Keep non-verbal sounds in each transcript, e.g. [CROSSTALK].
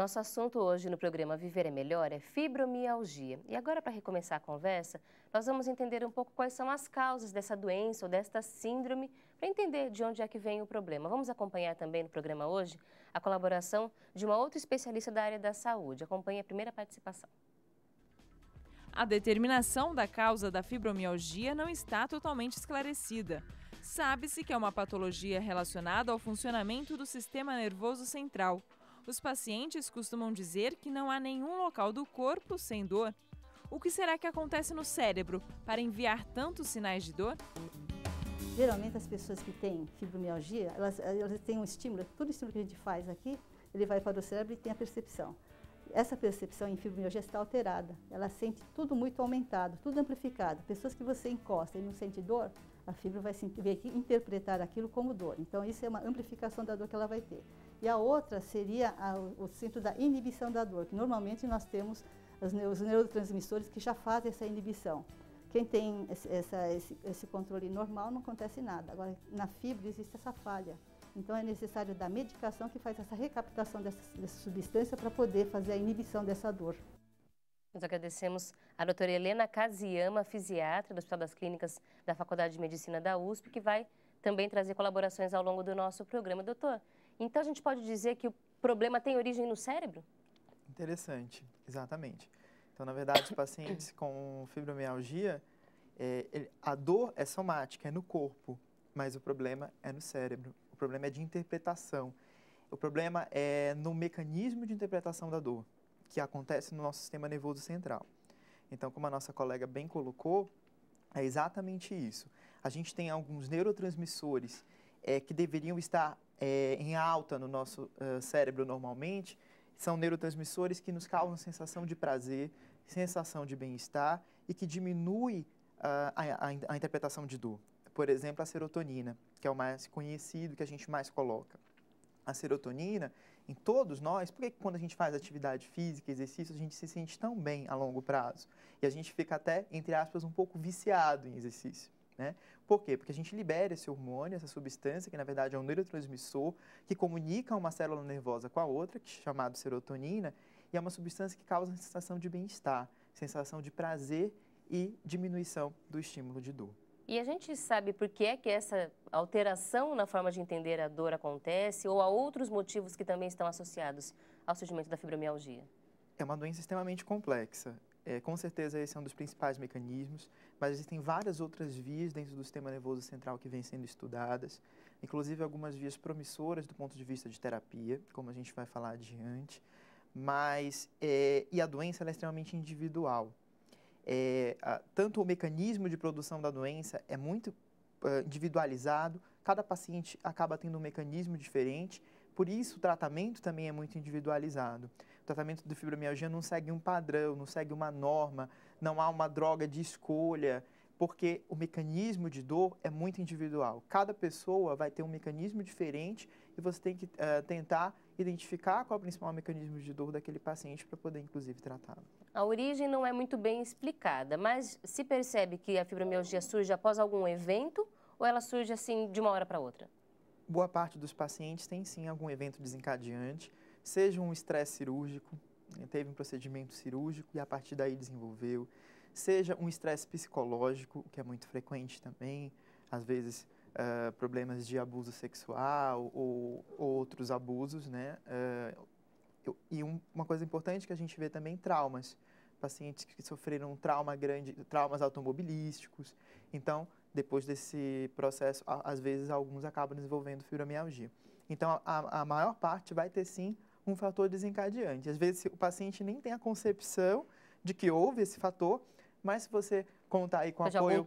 Nosso assunto hoje no programa Viver é Melhor é fibromialgia. E agora, para recomeçar a conversa, nós vamos entender um pouco quais são as causas dessa doença ou desta síndrome, para entender de onde é que vem o problema. Vamos acompanhar também no programa hoje a colaboração de uma outra especialista da área da saúde. Acompanhe a primeira participação. A determinação da causa da fibromialgia não está totalmente esclarecida. Sabe-se que é uma patologia relacionada ao funcionamento do sistema nervoso central. Os pacientes costumam dizer que não há nenhum local do corpo sem dor. O que será que acontece no cérebro para enviar tantos sinais de dor? Geralmente as pessoas que têm fibromialgia, elas, elas têm um estímulo, todo estímulo que a gente faz aqui, ele vai para o cérebro e tem a percepção. Essa percepção em fibromialgia está alterada, ela sente tudo muito aumentado, tudo amplificado. Pessoas que você encosta e não sente dor, a fibra vai, vai interpretar aquilo como dor. Então isso é uma amplificação da dor que ela vai ter. E a outra seria a, o centro da inibição da dor, que normalmente nós temos os neurotransmissores que já fazem essa inibição. Quem tem esse, essa, esse, esse controle normal não acontece nada. Agora, na fibra existe essa falha. Então é necessário da medicação que faz essa recaptação dessa, dessa substância para poder fazer a inibição dessa dor. Nós agradecemos a doutora Helena Casiama, fisiatra do Hospital das Clínicas da Faculdade de Medicina da USP, que vai também trazer colaborações ao longo do nosso programa. Doutor, então a gente pode dizer que o problema tem origem no cérebro? Interessante, exatamente. Então, na verdade, os pacientes [COUGHS] com fibromialgia, é, ele, a dor é somática, é no corpo, mas o problema é no cérebro. O problema é de interpretação. O problema é no mecanismo de interpretação da dor, que acontece no nosso sistema nervoso central. Então, como a nossa colega bem colocou, é exatamente isso. A gente tem alguns neurotransmissores é, que deveriam estar é, em alta no nosso uh, cérebro normalmente, são neurotransmissores que nos causam sensação de prazer, sensação de bem-estar e que diminui uh, a, a, a interpretação de dor. Por exemplo, a serotonina, que é o mais conhecido, que a gente mais coloca. A serotonina, em todos nós, por que quando a gente faz atividade física, exercício, a gente se sente tão bem a longo prazo? E a gente fica até, entre aspas, um pouco viciado em exercício. Né? Por quê? Porque a gente libera esse hormônio, essa substância, que na verdade é um neurotransmissor, que comunica uma célula nervosa com a outra, que é chamado serotonina, e é uma substância que causa sensação de bem-estar, sensação de prazer e diminuição do estímulo de dor. E a gente sabe por que é que essa alteração na forma de entender a dor acontece ou há outros motivos que também estão associados ao surgimento da fibromialgia? É uma doença extremamente complexa. É, com certeza esse é um dos principais mecanismos, mas existem várias outras vias dentro do sistema nervoso central que vêm sendo estudadas, inclusive algumas vias promissoras do ponto de vista de terapia, como a gente vai falar adiante, mas é, e a doença é extremamente individual. É, a, tanto o mecanismo de produção da doença é muito uh, individualizado, cada paciente acaba tendo um mecanismo diferente, por isso o tratamento também é muito individualizado tratamento de fibromialgia não segue um padrão, não segue uma norma, não há uma droga de escolha, porque o mecanismo de dor é muito individual. Cada pessoa vai ter um mecanismo diferente e você tem que uh, tentar identificar qual é o principal mecanismo de dor daquele paciente para poder, inclusive, tratá-lo. A origem não é muito bem explicada, mas se percebe que a fibromialgia surge após algum evento ou ela surge assim de uma hora para outra? Boa parte dos pacientes tem sim algum evento desencadeante seja um estresse cirúrgico, né, teve um procedimento cirúrgico e a partir daí desenvolveu, seja um estresse psicológico, que é muito frequente também, às vezes uh, problemas de abuso sexual ou, ou outros abusos, né? Uh, eu, e um, uma coisa importante que a gente vê também, traumas. Pacientes que sofreram trauma grande, traumas automobilísticos. Então, depois desse processo, a, às vezes alguns acabam desenvolvendo fibromialgia. Então, a, a maior parte vai ter sim um fator desencadeante. Às vezes o paciente nem tem a concepção de que houve esse fator, mas se você contar aí com Faz apoio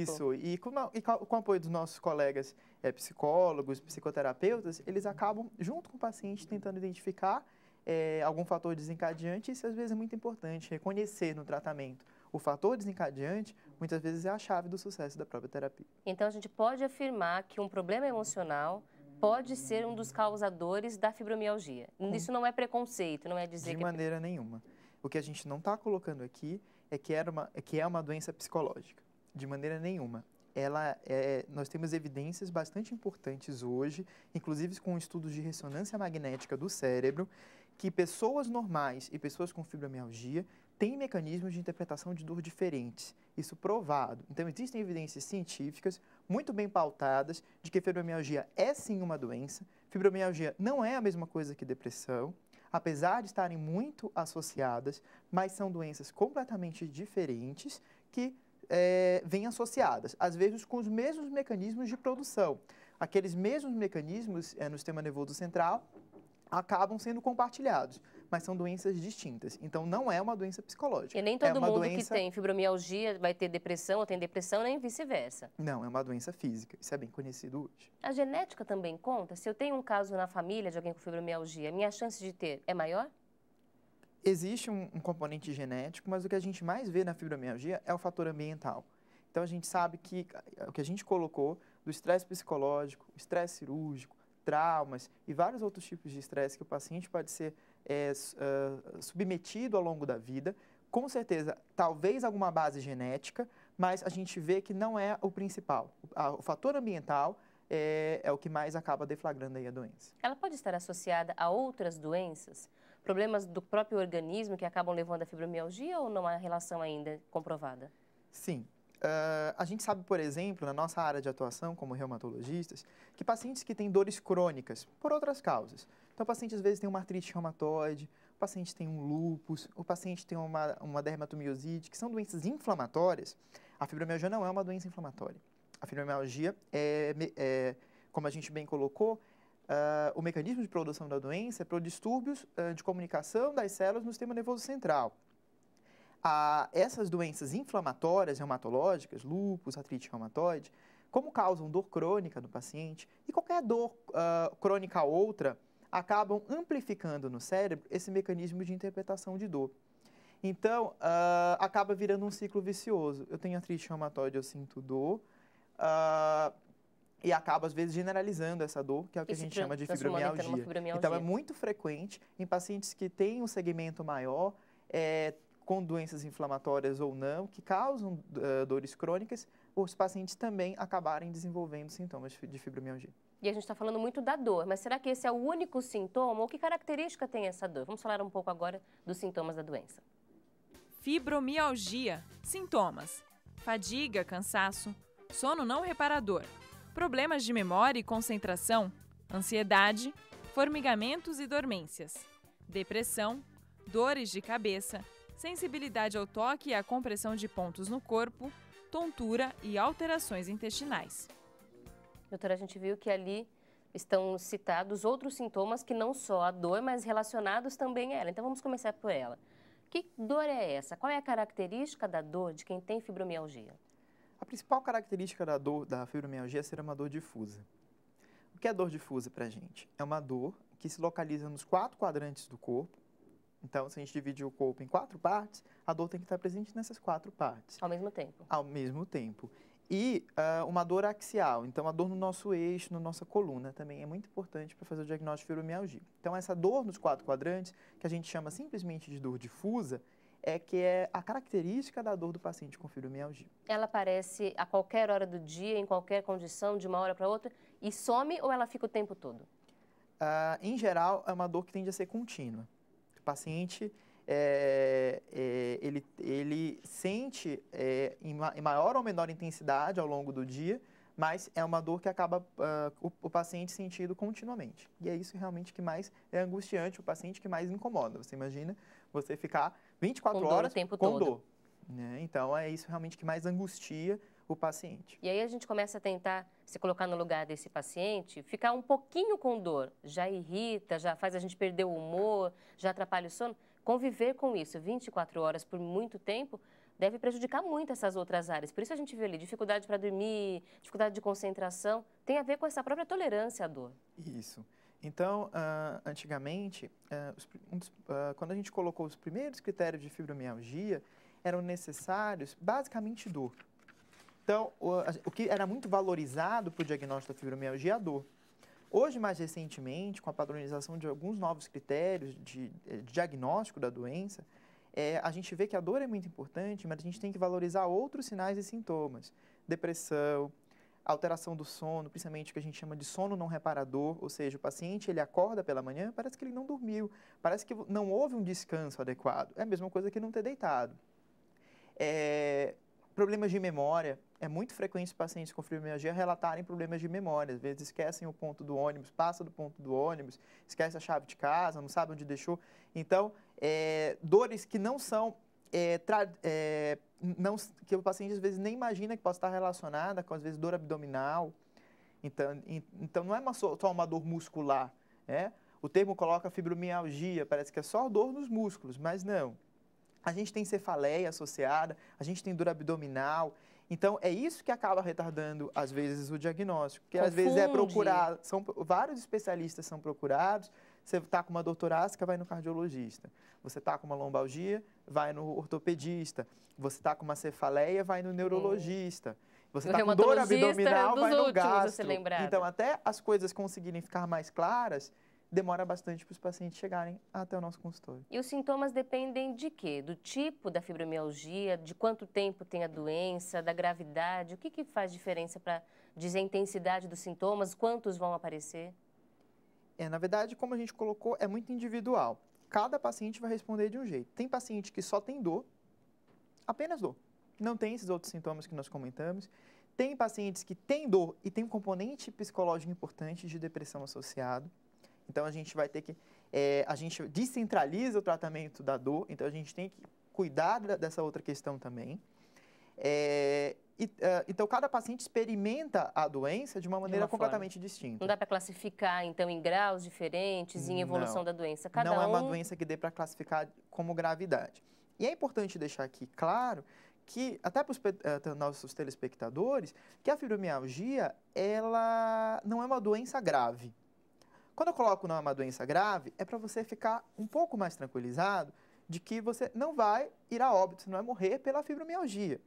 isso e com, e com apoio dos nossos colegas é, psicólogos, psicoterapeutas, eles acabam junto com o paciente tentando identificar é, algum fator desencadeante. Isso às vezes é muito importante reconhecer no tratamento. O fator desencadeante muitas vezes é a chave do sucesso da própria terapia. Então a gente pode afirmar que um problema emocional pode ser um dos causadores da fibromialgia. Com... Isso não é preconceito, não é dizer De que... É maneira nenhuma. O que a gente não está colocando aqui é que, era uma, é que é uma doença psicológica. De maneira nenhuma. Ela é, nós temos evidências bastante importantes hoje, inclusive com estudos de ressonância magnética do cérebro, que pessoas normais e pessoas com fibromialgia têm mecanismos de interpretação de dor diferentes isso provado. Então, existem evidências científicas muito bem pautadas de que fibromialgia é sim uma doença. Fibromialgia não é a mesma coisa que depressão, apesar de estarem muito associadas, mas são doenças completamente diferentes que é, vêm associadas, às vezes com os mesmos mecanismos de produção. Aqueles mesmos mecanismos é, no sistema nervoso central acabam sendo compartilhados mas são doenças distintas. Então, não é uma doença psicológica. E nem é todo é mundo doença... que tem fibromialgia vai ter depressão ou tem depressão, nem vice-versa. Não, é uma doença física. Isso é bem conhecido hoje. A genética também conta? Se eu tenho um caso na família de alguém com fibromialgia, minha chance de ter é maior? Existe um, um componente genético, mas o que a gente mais vê na fibromialgia é o fator ambiental. Então, a gente sabe que eh, o que a gente colocou do estresse psicológico, estresse cirúrgico, traumas e vários outros tipos de estresse que o paciente pode ser é, uh, submetido ao longo da vida, com certeza, talvez alguma base genética, mas a gente vê que não é o principal. O fator ambiental é, é, o que mais acaba deflagrando aí a doença. Ela pode estar associada a outras doenças? Problemas do próprio organismo que acabam levando à fibromialgia ou não há relação ainda comprovada? Sim. Uh, a gente sabe, por exemplo, na nossa área de atuação como reumatologistas, que pacientes que têm dores crônicas, por outras causas, então, o paciente às vezes tem uma artrite reumatoide, o paciente tem um lúpus, o paciente tem uma, uma dermatomiosite, que são doenças inflamatórias. A fibromialgia não é uma doença inflamatória. A fibromialgia é, é como a gente bem colocou, uh, o mecanismo de produção da doença é por distúrbios uh, de comunicação das células no sistema nervoso central. Uh, essas doenças inflamatórias reumatológicas, lúpus, artrite reumatoide, como causam dor crônica no paciente, e qualquer dor ah, crônica outra, acabam amplificando no cérebro esse mecanismo de interpretação de dor. Então, uh, acaba virando um ciclo vicioso. Eu tenho artrite reumatóide, eu sinto dor. Uh, e acaba, às vezes, generalizando essa dor, que é o que a gente chama de fibromialgia. fibromialgia. Então, é muito frequente em pacientes que têm um segmento maior, é, com doenças inflamatórias ou não, que causam uh, dores crônicas, os pacientes também acabarem desenvolvendo sintomas de fibromialgia. E a gente está falando muito da dor, mas será que esse é o único sintoma? Ou que característica tem essa dor? Vamos falar um pouco agora dos sintomas da doença. Fibromialgia. Sintomas: fadiga, cansaço, sono não reparador, problemas de memória e concentração, ansiedade, formigamentos e dormências, depressão, dores de cabeça, sensibilidade ao toque e à compressão de pontos no corpo, tontura e alterações intestinais. Doutora, a gente viu que ali estão citados outros sintomas que não só a dor, mas relacionados também a ela. Então vamos começar por ela. Que dor é essa? Qual é a característica da dor de quem tem fibromialgia? A principal característica da dor da fibromialgia é ser uma dor difusa. O que é dor difusa para a gente? É uma dor que se localiza nos quatro quadrantes do corpo. Então, se a gente divide o corpo em quatro partes, a dor tem que estar presente nessas quatro partes. Ao mesmo tempo. Ao mesmo tempo. E uh, uma dor axial, então a dor no nosso eixo, na nossa coluna também é muito importante para fazer o diagnóstico de fibromialgia. Então essa dor nos quatro quadrantes, que a gente chama simplesmente de dor difusa, é que é a característica da dor do paciente com fibromialgia. Ela aparece a qualquer hora do dia, em qualquer condição, de uma hora para outra, e some ou ela fica o tempo todo? Uh, em geral, é uma dor que tende a ser contínua. O paciente é, é, ele, ele sente é, em, em, maior ou menor intensidade ao longo do dia, mas é uma dor que acaba uh, o, o, paciente sentindo continuamente. E é isso realmente que mais é angustiante, o paciente que mais incomoda. Você imagina você ficar 24 com horas com todo. dor. Né? Então é isso realmente que mais angustia o paciente. E aí a gente começa a tentar se colocar no lugar desse paciente, ficar um pouquinho com dor, já irrita, já faz a gente perder o humor, já atrapalha o sono conviver com isso 24 horas por muito tempo deve prejudicar muito essas outras áreas. Por isso a gente vê ali dificuldade para dormir, dificuldade de concentração, tem a ver com essa própria tolerância à dor. Isso. Então, uh, antigamente, uh, os, uh, quando a gente colocou os primeiros critérios de fibromialgia, eram necessários basicamente dor. Então, o, o que era muito valorizado para o diagnóstico da fibromialgia é a dor. Hoje, mais recentemente, com a padronização de alguns novos critérios de, de eh, diagnóstico da doença, é, a gente vê que a dor é muito importante, mas a gente tem que valorizar outros sinais e sintomas. Depressão, alteração do sono, principalmente o que a gente chama de sono não reparador, ou seja, o paciente ele acorda pela manhã, parece que ele não dormiu, parece que não houve um descanso adequado. É a mesma coisa que não ter deitado. É, Problemas de memória. É muito frequente pacientes com fibromialgia relatarem problemas de memória. Às vezes esquecem o ponto do ônibus, passa do ponto do ônibus, esquece a chave de casa, não sabe onde deixou. Então, é, dores que não são é, tra, é, não, que o paciente às vezes nem imagina que possa estar relacionada com, às vezes, dor abdominal. Então, então não é uma, só uma dor muscular. Né? O termo coloca fibromialgia, parece que é só dor nos músculos, mas não a gente tem cefaleia associada, a gente tem dor abdominal. Então, é isso que acaba retardando, às vezes, o diagnóstico. Porque, Confunde. às vezes, é procurado, são, vários especialistas são procurados, você está com uma dor torácica, vai no cardiologista. Você está com uma lombalgia, vai no ortopedista. Você está com uma cefaleia, vai no hum. neurologista. Você está com dor abdominal, vai no gastro. Então, até as coisas conseguirem ficar mais claras, demora bastante para os pacientes chegarem até o nosso consultório. E os sintomas dependem de quê? Do tipo da fibromialgia, de quanto tempo tem a doença, da gravidade? O que, que faz diferença para dizer a intensidade dos sintomas, quantos vão aparecer? É, na verdade, como a gente colocou, é muito individual. Cada paciente vai responder de um jeito. Tem paciente que só tem dor, apenas dor. Não tem esses outros sintomas que nós comentamos. Tem pacientes que têm dor e tem um componente psicológico importante de depressão associado então a gente vai ter que, é, a gente descentraliza o tratamento da dor, então a gente tem que cuidar dessa outra questão também. É, e, uh, então, cada paciente experimenta a doença de uma maneira de uma completamente forma. distinta. Não dá para classificar, então, em graus diferentes, em evolução não, da doença. Cada não um... é uma doença que dê para classificar como gravidade. E é importante deixar aqui claro que, até para os uh, eh, nossos telespectadores, que a fibromialgia, ela não é uma doença grave. Quando eu coloco não é uma doença grave, é para você ficar um pouco mais tranquilizado de que você não vai ir a óbito, não vai morrer pela fibromialgia.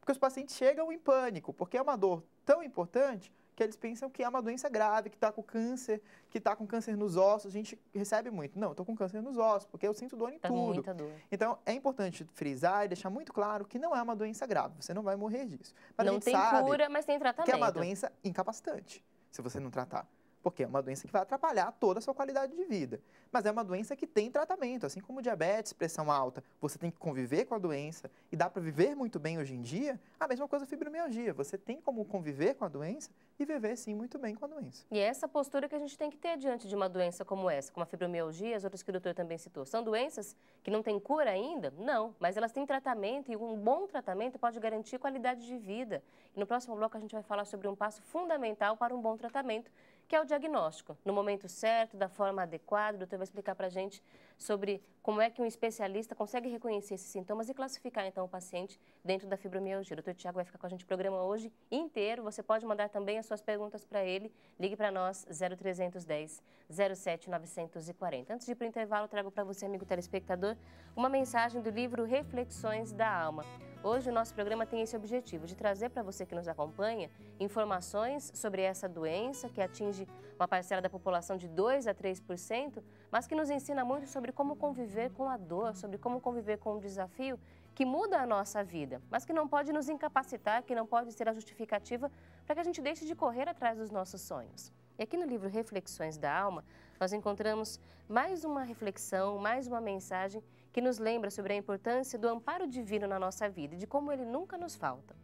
Porque os pacientes chegam em pânico, porque é uma dor tão importante que eles pensam que é uma doença grave, que está com câncer, que está com câncer nos ossos. A gente recebe muito. Não, estou com câncer nos ossos, porque eu sinto dor em tá tudo. Muita tá dor. Então, é importante frisar e deixar muito claro que não é uma doença grave. Você não vai morrer disso. Mas não tem cura, mas tem tratamento. Que é uma doença incapacitante, se você não tratar porque é uma doença que vai atrapalhar toda a sua qualidade de vida. Mas é uma doença que tem tratamento, assim como diabetes, pressão alta, você tem que conviver com a doença e dá para viver muito bem hoje em dia. A mesma coisa a fibromialgia, você tem como conviver com a doença e viver sim muito bem com a doença. E é essa postura que a gente tem que ter diante de uma doença como essa, como a fibromialgia, as outras que o doutor também citou, são doenças que não têm cura ainda? Não, mas elas têm tratamento e um bom tratamento pode garantir qualidade de vida. E no próximo bloco a gente vai falar sobre um passo fundamental para um bom tratamento que é o diagnóstico. No momento certo, da forma adequada, o doutor vai explicar para a gente sobre como é que um especialista consegue reconhecer esses sintomas e classificar, então, o paciente dentro da fibromialgia. O doutor Tiago vai ficar com a gente o programa hoje inteiro. Você pode mandar também as suas perguntas para ele. Ligue para nós, 0310 07940. Antes de ir para o intervalo, trago para você, amigo telespectador, uma mensagem do livro Reflexões da Alma. Hoje o nosso programa tem esse objetivo de trazer para você que nos acompanha informações sobre essa doença que atinge uma parcela da população de 2 a 3%, mas que nos ensina muito sobre como conviver com a dor, sobre como conviver com o desafio que muda a nossa vida, mas que não pode nos incapacitar, que não pode ser a justificativa para que a gente deixe de correr atrás dos nossos sonhos. E aqui no livro Reflexões da Alma, nós encontramos mais uma reflexão, mais uma mensagem que nos lembra sobre a importância do amparo divino na nossa vida e de como ele nunca nos falta.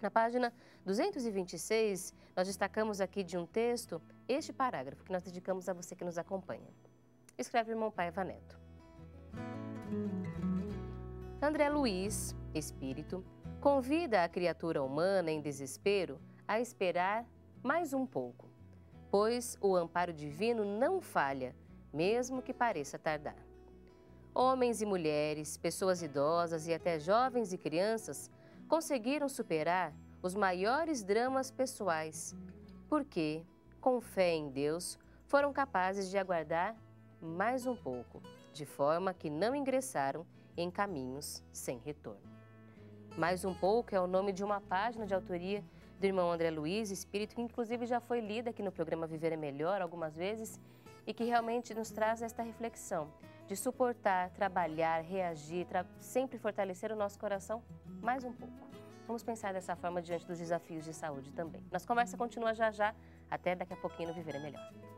Na página 226, nós destacamos aqui de um texto este parágrafo que nós dedicamos a você que nos acompanha. Escreve o irmão Paiva Neto. André Luiz, espírito, convida a criatura humana em desespero a esperar mais um pouco, pois o amparo divino não falha, mesmo que pareça tardar. Homens e mulheres, pessoas idosas e até jovens e crianças conseguiram superar os maiores dramas pessoais, porque, com fé em Deus, foram capazes de aguardar mais um pouco, de forma que não ingressaram em caminhos sem retorno. Mais um pouco é o nome de uma página de autoria do irmão André Luiz, espírito que inclusive já foi lida aqui no programa Viver é Melhor algumas vezes e que realmente nos traz esta reflexão de suportar, trabalhar, reagir, tra sempre fortalecer o nosso coração mais um pouco. Vamos pensar dessa forma diante dos desafios de saúde também. Nossa conversa continua já já, até daqui a pouquinho no Viver é Melhor.